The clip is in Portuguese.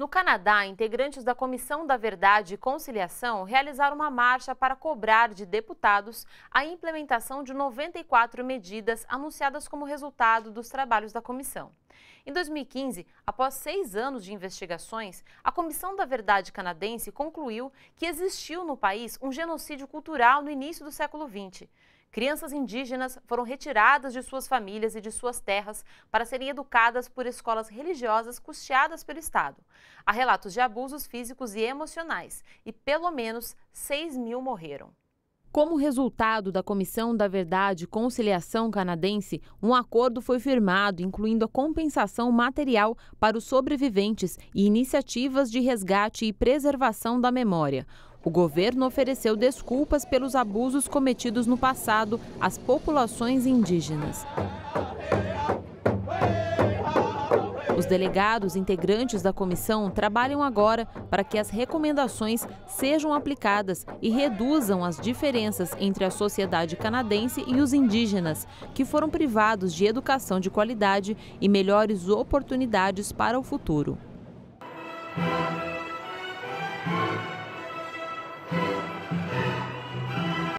No Canadá, integrantes da Comissão da Verdade e Conciliação realizaram uma marcha para cobrar de deputados a implementação de 94 medidas anunciadas como resultado dos trabalhos da comissão. Em 2015, após seis anos de investigações, a Comissão da Verdade canadense concluiu que existiu no país um genocídio cultural no início do século XX crianças indígenas foram retiradas de suas famílias e de suas terras para serem educadas por escolas religiosas custeadas pelo Estado. Há relatos de abusos físicos e emocionais e pelo menos 6 mil morreram. Como resultado da Comissão da Verdade e Conciliação Canadense, um acordo foi firmado incluindo a compensação material para os sobreviventes e iniciativas de resgate e preservação da memória. O governo ofereceu desculpas pelos abusos cometidos no passado às populações indígenas. Os delegados integrantes da comissão trabalham agora para que as recomendações sejam aplicadas e reduzam as diferenças entre a sociedade canadense e os indígenas, que foram privados de educação de qualidade e melhores oportunidades para o futuro.